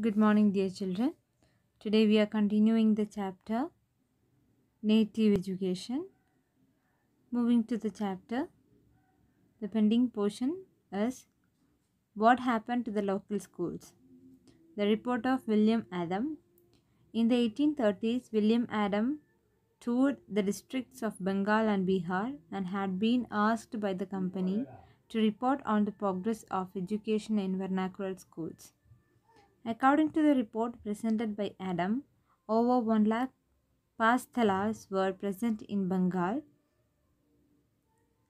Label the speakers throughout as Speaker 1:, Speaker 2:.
Speaker 1: Good morning, dear children. Today we are continuing the chapter Native Education. Moving to the chapter, the pending portion is What happened to the local schools? The report of William Adam. In the 1830s, William Adam toured the districts of Bengal and Bihar and had been asked by the company to report on the progress of education in vernacular schools. According to the report presented by Adam, over 1 lakh pastelas were present in Bengal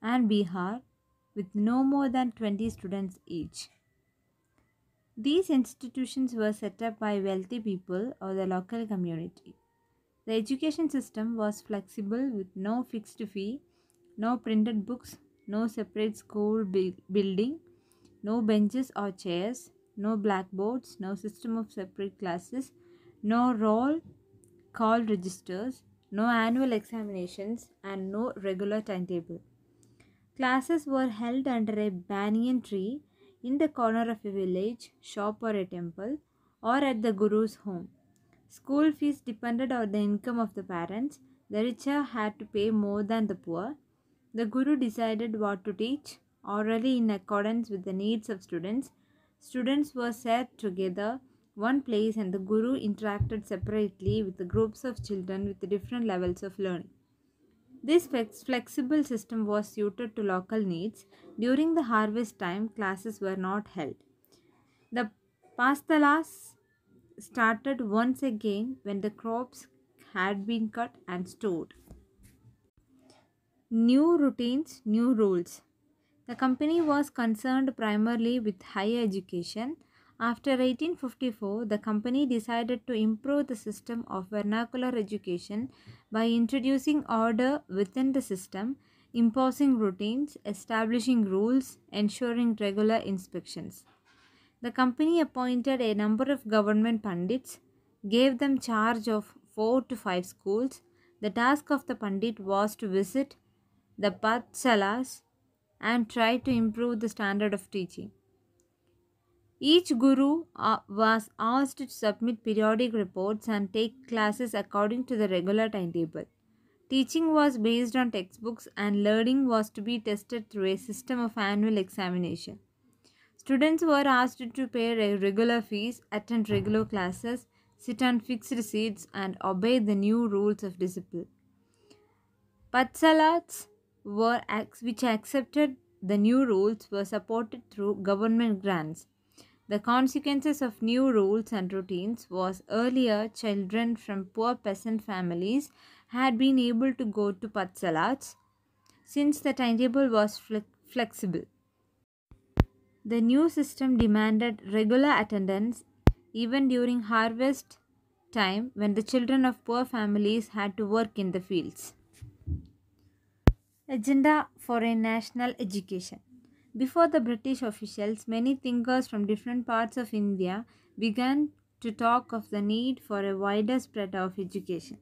Speaker 1: and Bihar with no more than 20 students each. These institutions were set up by wealthy people or the local community. The education system was flexible with no fixed fee, no printed books, no separate school building, no benches or chairs, no blackboards, no system of separate classes, no roll call registers, no annual examinations, and no regular timetable. Classes were held under a banyan tree in the corner of a village, shop, or a temple, or at the guru's home. School fees depended on the income of the parents. The richer had to pay more than the poor. The guru decided what to teach orally in accordance with the needs of students Students were sat together one place and the guru interacted separately with the groups of children with different levels of learning. This flexible system was suited to local needs. During the harvest time, classes were not held. The pastalas started once again when the crops had been cut and stored. New routines, new rules. The company was concerned primarily with higher education. After 1854, the company decided to improve the system of vernacular education by introducing order within the system, imposing routines, establishing rules, ensuring regular inspections. The company appointed a number of government pandits, gave them charge of four to five schools. The task of the pandit was to visit the patsalas, and try to improve the standard of teaching. Each guru uh, was asked to submit periodic reports and take classes according to the regular timetable. Teaching was based on textbooks and learning was to be tested through a system of annual examination. Students were asked to pay regular fees, attend regular classes, sit on fixed seats, and obey the new rules of discipline. Patsalats were which accepted the new rules were supported through government grants. The consequences of new rules and routines was earlier children from poor peasant families had been able to go to Patsalats since the timetable was fle flexible. The new system demanded regular attendance even during harvest time when the children of poor families had to work in the fields. Agenda for a National Education Before the British officials, many thinkers from different parts of India began to talk of the need for a wider spread of education.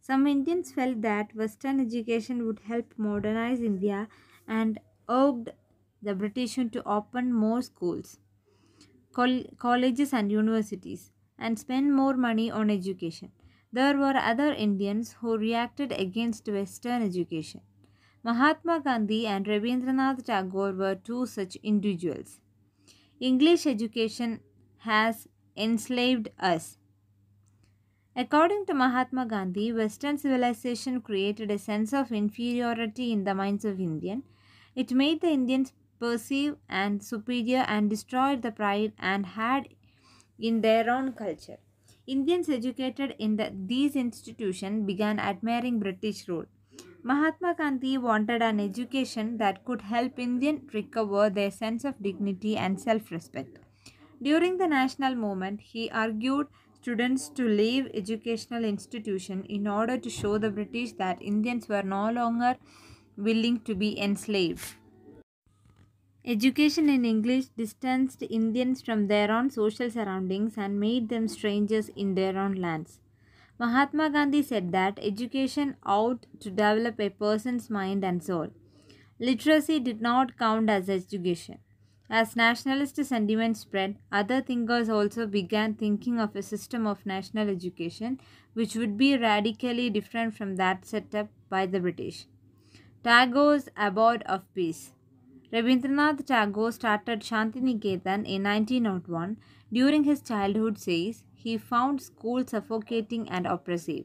Speaker 1: Some Indians felt that Western education would help modernize India and urged the British to open more schools, col- colleges, and universities and spend more money on education. There were other Indians who reacted against Western education. Mahatma Gandhi and Rabindranath Tagore were two such individuals. English education has enslaved us. According to Mahatma Gandhi, Western civilization created a sense of inferiority in the minds of Indian. It made the Indians perceive and superior and destroyed the pride and had in their own culture. Indians educated in the, these institutions began admiring British rule. Mahatma Gandhi wanted an education that could help Indians recover their sense of dignity and self respect. During the national movement, he argued students to leave educational institution in order to show the British that Indians were no longer willing to be enslaved. Education in English distanced Indians from their own social surroundings and made them strangers in their own lands. Mahatma Gandhi said that education ought to develop a person's mind and soul. Literacy did not count as education. As nationalist sentiment spread, other thinkers also began thinking of a system of national education which would be radically different from that set up by the British. Tagore's Abode of Peace Rabindranath Tagore started Shantiniketan in 1901. During his childhood, says, he found school suffocating and oppressive.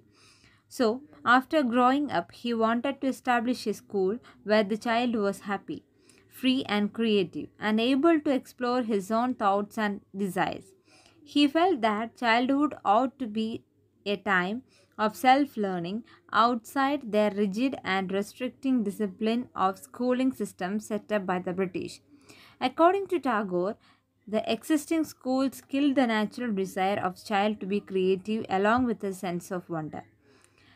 Speaker 1: So, after growing up, he wanted to establish a school where the child was happy, free and creative, and able to explore his own thoughts and desires. He felt that childhood ought to be a time of self learning outside their rigid and restricting discipline of schooling system set up by the British. According to Tagore, the existing schools killed the natural desire of child to be creative along with a sense of wonder.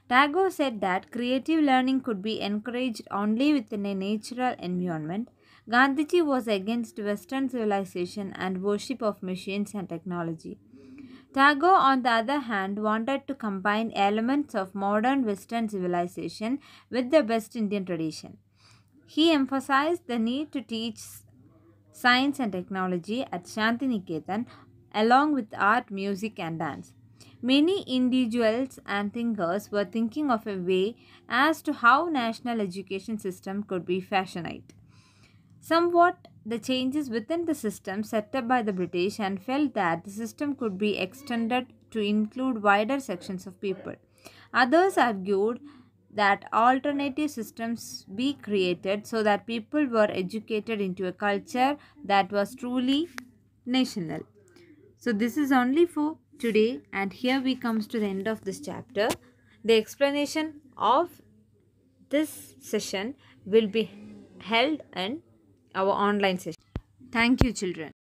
Speaker 1: Tagore said that creative learning could be encouraged only within a natural environment. Gandhiji was against Western civilization and worship of machines and technology. Tagore, on the other hand, wanted to combine elements of modern Western civilization with the best Indian tradition. He emphasized the need to teach science and technology at Shantiniketan along with art, music, and dance. Many individuals and thinkers were thinking of a way as to how national education system could be fashioned somewhat the changes within the system set up by the British and felt that the system could be extended to include wider sections of people. Others argued that alternative systems be created so that people were educated into a culture that was truly national. So this is only for today and here we comes to the end of this chapter. The explanation of this session will be held in our online session. Thank you, children.